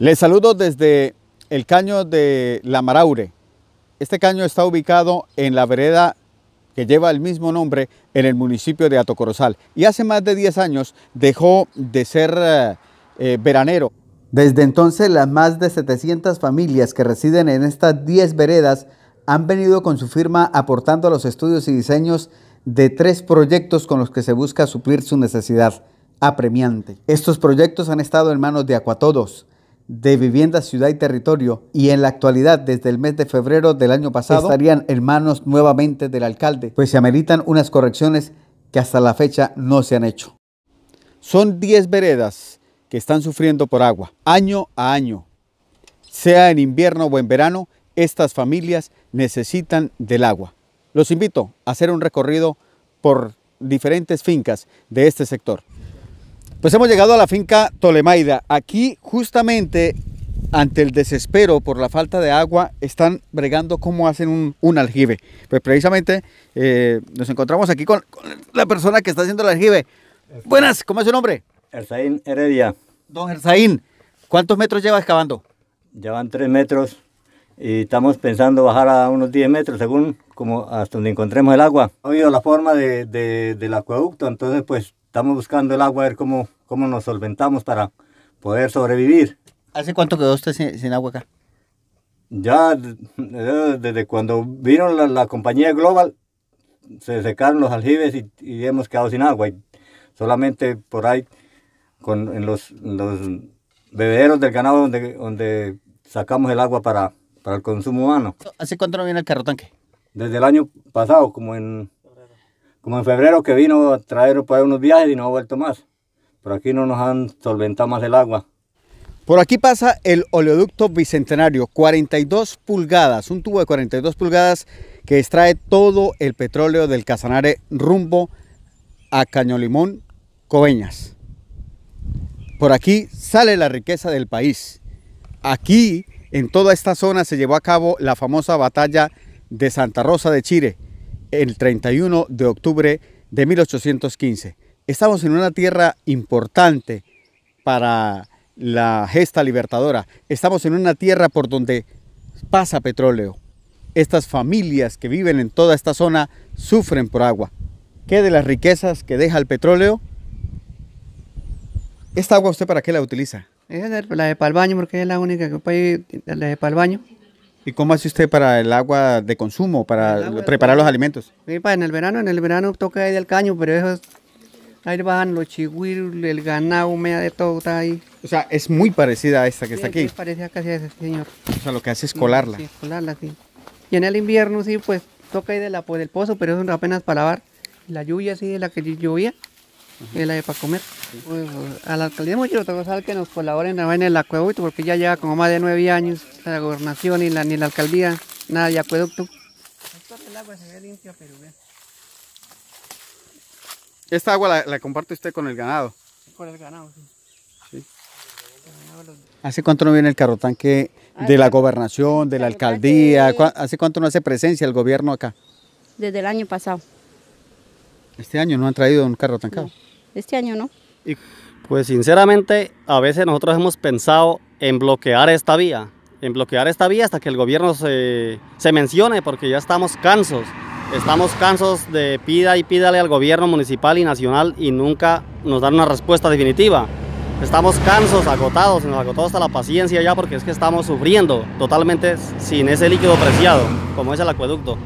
Les saludo desde el caño de La Maraure. Este caño está ubicado en la vereda que lleva el mismo nombre en el municipio de Atocorosal. y hace más de 10 años dejó de ser eh, eh, veranero. Desde entonces las más de 700 familias que residen en estas 10 veredas han venido con su firma aportando a los estudios y diseños de tres proyectos con los que se busca suplir su necesidad apremiante. Estos proyectos han estado en manos de Acuatodos, de Vivienda, Ciudad y Territorio y en la actualidad desde el mes de febrero del año pasado estarían en manos nuevamente del alcalde, pues se ameritan unas correcciones que hasta la fecha no se han hecho. Son 10 veredas que están sufriendo por agua, año a año. Sea en invierno o en verano, estas familias necesitan del agua. Los invito a hacer un recorrido por diferentes fincas de este sector. Pues hemos llegado a la finca Tolemaida. Aquí justamente ante el desespero por la falta de agua están bregando cómo hacen un, un aljibe. Pues precisamente eh, nos encontramos aquí con, la persona que está haciendo el aljibe. Buenas, ¿cómo es su nombre? Erzaín Heredia. Don Erzaín, ¿cuántos metros lleva excavando? Llevan tres metros y estamos pensando bajar a unos 10 metros según como hasta donde encontremos el agua. Ha habido la forma del acueducto, entonces pues Estamos buscando el agua, a ver cómo, nos solventamos para poder sobrevivir. ¿Hace cuánto quedó usted sin, agua acá? Ya eh, desde cuando vino la, compañía Global, se secaron los aljibes y, hemos quedado sin agua. Y solamente por ahí, en los, los bebederos del ganado donde, donde sacamos el agua para, para el consumo humano. ¿Hace cuánto no viene el carro tanque? Desde el año pasado, como en como en febrero que vino a traer para unos viajes y no ha vuelto más. Por aquí no nos han solventado más el agua. Por aquí pasa el oleoducto bicentenario, 42 pulgadas, un tubo de 42 pulgadas que extrae todo el petróleo del Casanare rumbo a Cañolimón, Coveñas. Por aquí sale la riqueza del país. Aquí, en toda esta zona, se llevó a cabo la famosa batalla de Santa Rosa de Chile, el 31 de octubre de 1815. Estamos en una tierra importante para la gesta libertadora. Estamos en una tierra por donde pasa petróleo. Estas familias que viven en toda esta zona sufren por agua. ¿Qué de las riquezas que deja el petróleo? ¿Esta agua usted para qué la utiliza? la de para baño, porque es la única que puede la de para baño. ¿Y cómo hace usted para el agua de consumo, para preparar los alimentos? en el verano, en el verano toca ahí del caño, pero eso ahí bajan los chigüiros, el ganado, mea de todo está ahí. O sea, es muy parecida a esta que está aquí. Sí, parecida casi a señor. O sea, lo que hace es colarla. Sí, colarla, sí. Y en el invierno, sí, pues toca ahí de la, del pozo, pero eso es apenas para lavar. La lluvia, sí, de la que llovía, y la para comer. a la alcaldía mucho lo que nos colaboren en el acueducto, porque ya lleva como más de nueve años la gobernación y la, ni la alcaldía, nada de acueducto. Esta agua la, comparte usted con el ganado. Con el ganado, sí. ¿Hace cuánto no viene el carro tanque ah, de la gobernación, de la alcaldía? ¿Hace cuánto no hace presencia el gobierno acá? Desde el año pasado. Este año no han traído un carro tancado. este año no. Pues sinceramente, a veces nosotros hemos pensado en bloquear esta vía, en bloquear esta vía hasta que el gobierno se, se mencione, porque ya estamos cansos. Estamos cansos de pida y pídale al gobierno municipal y nacional y nunca nos dan una respuesta definitiva. Estamos cansos, agotados, nos agotó hasta la paciencia ya porque es que estamos sufriendo totalmente sin ese líquido preciado, como es el acueducto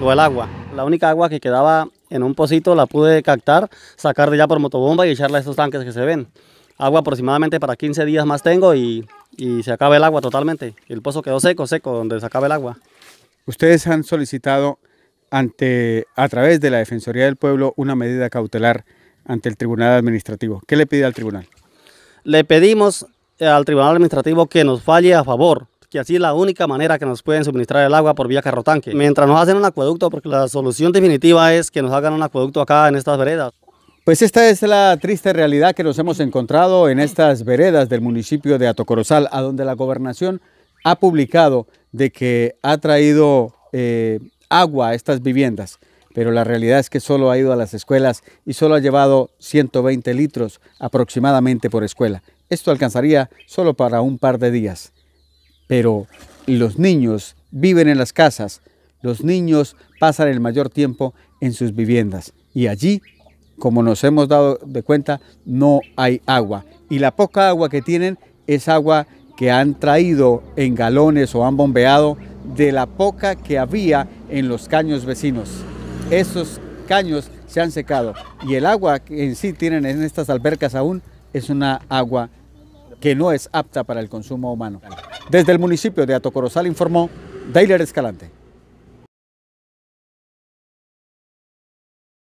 o el agua. La única agua que quedaba en un pocito la pude captar, sacar de allá por motobomba y echarla a esos tanques que se ven. Agua aproximadamente para 15 días más tengo y, se acaba el agua totalmente. El pozo quedó seco, seco, donde se acaba el agua. Ustedes han solicitado ante, a través de la Defensoría del Pueblo una medida cautelar ante el Tribunal Administrativo. ¿Qué le pide al Tribunal? Le pedimos eh, al Tribunal Administrativo que nos falle a favor, que así es la única manera que nos pueden suministrar el agua por vía carrotanque. Mientras nos hacen un acueducto, porque la solución definitiva es que nos hagan un acueducto acá en estas veredas. Pues esta es la triste realidad que nos hemos encontrado en estas veredas del municipio de Atocorozal, a donde la gobernación ha publicado de que ha traído eh, agua a estas viviendas, pero la realidad es que solo ha ido a las escuelas y solo ha llevado 120 litros aproximadamente por escuela. Esto alcanzaría solo para un par de días pero los niños viven en las casas, los niños pasan el mayor tiempo en sus viviendas y allí, como nos hemos dado de cuenta, no hay agua. Y la poca agua que tienen es agua que han traído en galones o han bombeado de la poca que había en los caños vecinos. Esos caños se han secado y el agua que en sí tienen en estas albercas aún es una agua que no es apta para el consumo humano. Desde el municipio de Atocorozal informó Dailer Escalante.